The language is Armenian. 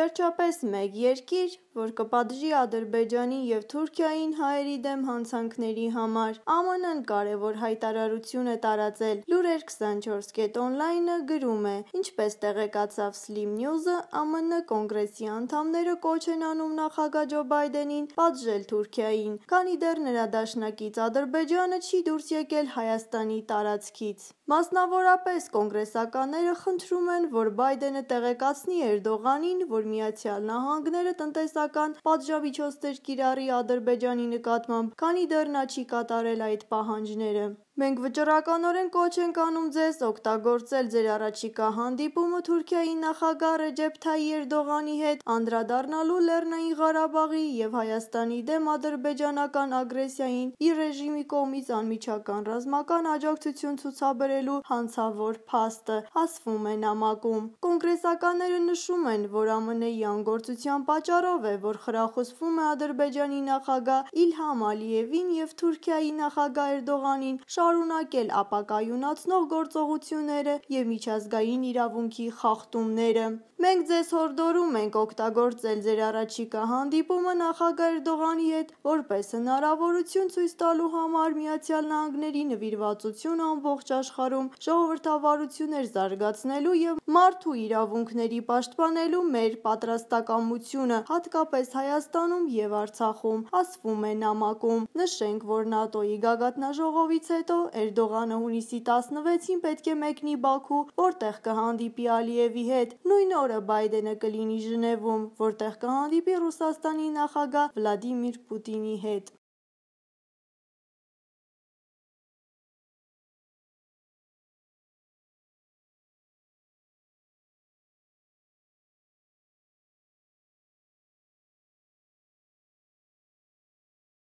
Վերջապես մեկ երկիր, որ կպատժի Ադրբեջանի և Թուրքիային հայերի դեմ հանցանքների համար, ԱՄՆ-ն կարևոր հայտարարություն է տարածել: Lure24.online-ը գրում է. «Ինչպես տեղեկացավ Slim News-ը, ԱՄՆ Կոնգրեսի անդամները կոչ են անում նախագահ Ջո Բայդենին պատժել Թուրքիային, քանի դեռ նրա դաշնակից Ադրբեջանը չի դուրս եկել Հայաստանի տարածքից: Մասնավորապես, կոնգրեսականները խնդրում են, որ Բայդենը տեղեկացնի Էրդողանին, որ Միացյալ Նահանգները տնտեսական պատժամիջոցներ կիրառի Ադրբեջանի նկատմամբ, քանի դեռ նա չի կատարել այդ պահանջները։ Մենք վճռականորեն կոչ ենք անում ձեզ օգտագործել ձեր առաջիկա հանդիպումը Թուրքիայի նախագահ Ռեջեփ Թայիպ Էրդողանի հետ անդրադառնալու Լեռնային Ղարաբաղի եւ Հայաստանի դեմ ադրբեջանական ագրեսիային իր ռեժիմի կողմից անմիջական ռազմական աջակցություն ցուցաբերելու հանցավոր փաստը, ասվում է նամակում։ Կոնգրեսականները նշում են, որ ԱՄՆ-ի անգործության պատճառով է, որ խրախուսվում է Ադրբեջանի նախագահ Իլհամ Ալիևին եւ Թուրքիայի նախագահ Էրդողանին շարունակել շարունակել ապակայունացնող գործողությունները և միջազգային իրավունքի խախտումները։ Մենք ձեզ հորդորում ենք օգտագործել ձեր առաջիկա հանդիպումը նախագահ Էրդողանի հետ որպես հնարավորություն ցույց տալու համար ԱՄՆ-ի նվիրվածությունը ամբողջ աշխարհում, ժողովրդավարություններ զարգացնելու և մարդու իրավունքների պաշտպանելու մեր պատրաստակամությունը, հատկապես Հայաստանում և Արցախում, ասվում է նամակում։ Նշենք, որ ՆԱՏՕ-ի գագաթնաժողովից հետո Էրդողանը հունիսի 16-ին պետք է մեկնի Բաքու, որտեղ կհանդիպի Ալիևի հետ։ Նույն օրը Բայդենը կլինի Ժնևում, որտեղ կհանդիպի Ռուսաստանի նախագահ Վլադիմիր Պուտինի հետ։